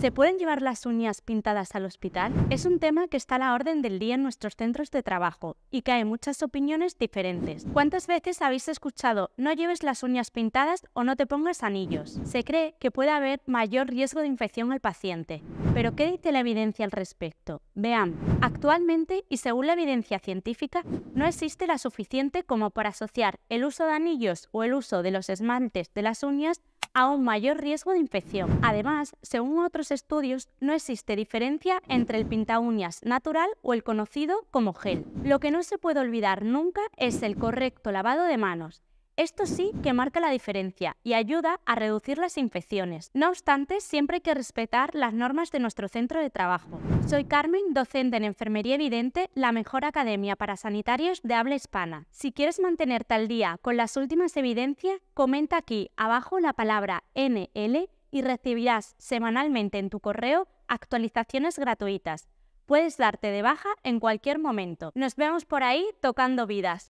¿Se pueden llevar las uñas pintadas al hospital? Es un tema que está a la orden del día en nuestros centros de trabajo y que hay muchas opiniones diferentes. ¿Cuántas veces habéis escuchado no lleves las uñas pintadas o no te pongas anillos? Se cree que puede haber mayor riesgo de infección al paciente. Pero ¿qué dice la evidencia al respecto? Vean, actualmente y según la evidencia científica, no existe la suficiente como para asociar el uso de anillos o el uso de los esmaltes de las uñas a un mayor riesgo de infección. Además, según otros estudios, no existe diferencia entre el pinta uñas natural o el conocido como gel. Lo que no se puede olvidar nunca es el correcto lavado de manos esto sí que marca la diferencia y ayuda a reducir las infecciones. No obstante, siempre hay que respetar las normas de nuestro centro de trabajo. Soy Carmen, docente en Enfermería Evidente, la mejor academia para sanitarios de habla hispana. Si quieres mantenerte al día con las últimas evidencias, comenta aquí abajo la palabra NL y recibirás semanalmente en tu correo actualizaciones gratuitas. Puedes darte de baja en cualquier momento. Nos vemos por ahí tocando vidas.